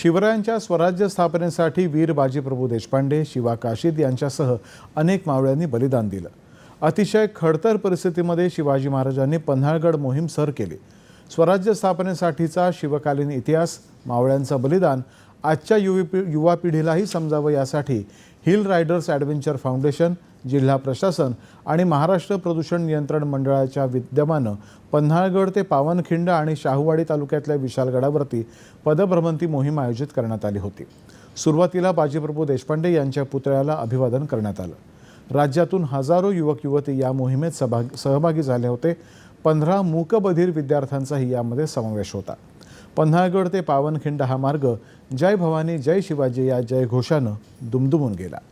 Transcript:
शिवरायांच्या स्वराज्य स्थापनेसाठी वीर बाजीप्रभू देशपांडे शिवा काशीद यांच्यासह अनेक मावळ्यांनी बलिदान दिलं अतिशय खडतर परिस्थितीमध्ये शिवाजी महाराजांनी पन्हाळगड मोहीम सर केली स्वराज्य स्थापनेसाठीचा शिवकालीन इतिहास मावळ्यांचं बलिदान आजच्या युवी पि युवा पिढीलाही समजावं यासाठी हिल रायडर्स ॲडव्हेंचर फाउंडेशन जिल्हा प्रशासन आणि महाराष्ट्र प्रदूषण नियंत्रण मंडळाच्या विद्यमानं पन्हाळगड ते पावनखिंड आणि शाहूवाडी तालुक्यातल्या विशालगडावरती पदभ्रमंती मोहीम आयोजित करण्यात आली होती सुरुवातीला बाजीप्रभू देशपांडे यांच्या पुतळ्याला अभिवादन करण्यात आलं राज्यातून हजारो युवक युवती या मोहिमेत सहभागी झाले होते पंधरा मूकबधीर विद्यार्थ्यांचाही यामध्ये समावेश होता पन्हाळगड ते पावनखिंड हा मार्ग जय भवानी जय शिवाजी या घोषानं दुमदुमून गेला